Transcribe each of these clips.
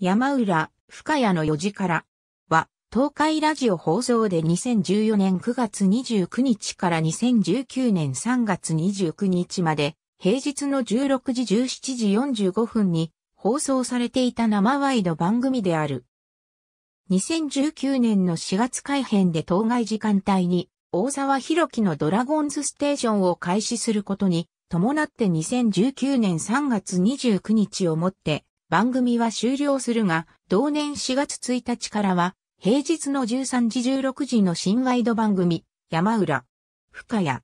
山浦、深谷の4時からは、東海ラジオ放送で2014年9月29日から2019年3月29日まで、平日の16時17時45分に放送されていた生ワイド番組である。2019年の4月改編で当該時間帯に、大沢博樹のドラゴンズステーションを開始することに、伴って2019年3月29日をもって、番組は終了するが、同年4月1日からは、平日の13時16時の新ワイド番組、山浦、深谷、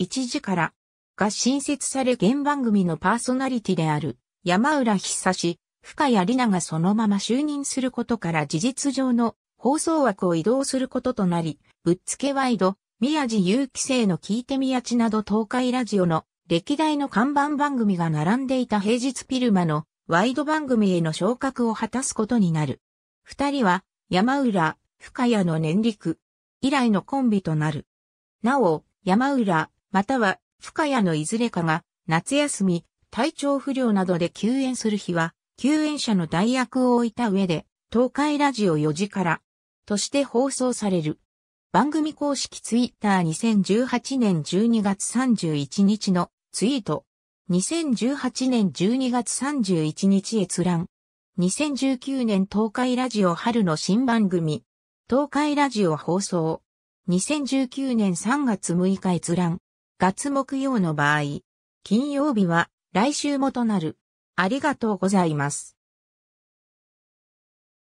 1時から、が新設され現番組のパーソナリティである、山浦久志、深谷里奈がそのまま就任することから事実上の放送枠を移動することとなり、ぶっつけワイド、宮地有希生の聞いてみやちなど東海ラジオの歴代の看板番組が並んでいた平日ピルマのワイド番組への昇格を果たすことになる。二人は、山浦、深谷の年陸、以来のコンビとなる。なお、山浦、または、深谷のいずれかが、夏休み、体調不良などで休園する日は、休園者の代役を置いた上で、東海ラジオ4時から、として放送される。番組公式ツイッター2018年12月31日のツイート。2018年12月31日閲覧。2019年東海ラジオ春の新番組。東海ラジオ放送。2019年3月6日閲覧。月木曜の場合。金曜日は来週もとなる。ありがとうございます。